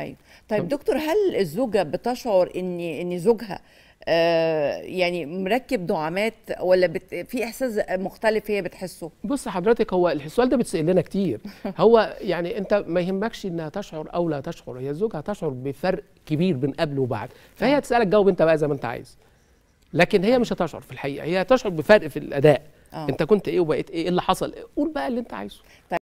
ايوه طيب دكتور هل الزوجه بتشعر ان ان زوجها آه، يعني مركب دعامات ولا بت... في احساس مختلف هي بتحسه بص حضرتك هو السؤال ده بتسال لنا كتير هو يعني انت ما يهمكش انها تشعر او لا تشعر هي زوجها تشعر بفرق كبير بين قبل وبعد فهي هتسالك جاوب انت بقى زي ما انت عايز لكن هي مش هتشعر في الحقيقه هي هتشعر بفرق في الاداء أوه. انت كنت ايه وبقيت إيه،, ايه اللي حصل قول بقى اللي انت عايزه طيب